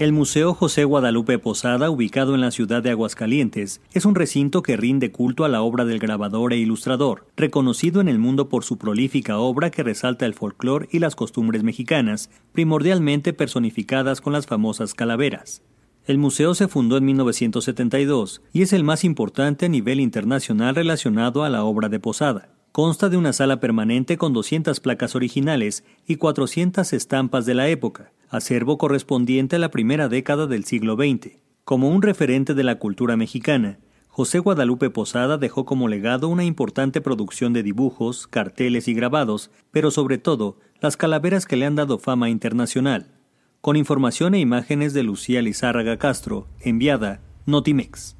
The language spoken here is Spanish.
El Museo José Guadalupe Posada, ubicado en la ciudad de Aguascalientes, es un recinto que rinde culto a la obra del grabador e ilustrador, reconocido en el mundo por su prolífica obra que resalta el folclore y las costumbres mexicanas, primordialmente personificadas con las famosas calaveras. El museo se fundó en 1972 y es el más importante a nivel internacional relacionado a la obra de Posada. Consta de una sala permanente con 200 placas originales y 400 estampas de la época, acervo correspondiente a la primera década del siglo XX. Como un referente de la cultura mexicana, José Guadalupe Posada dejó como legado una importante producción de dibujos, carteles y grabados, pero sobre todo las calaveras que le han dado fama internacional. Con información e imágenes de Lucía Lizárraga Castro, enviada Notimex.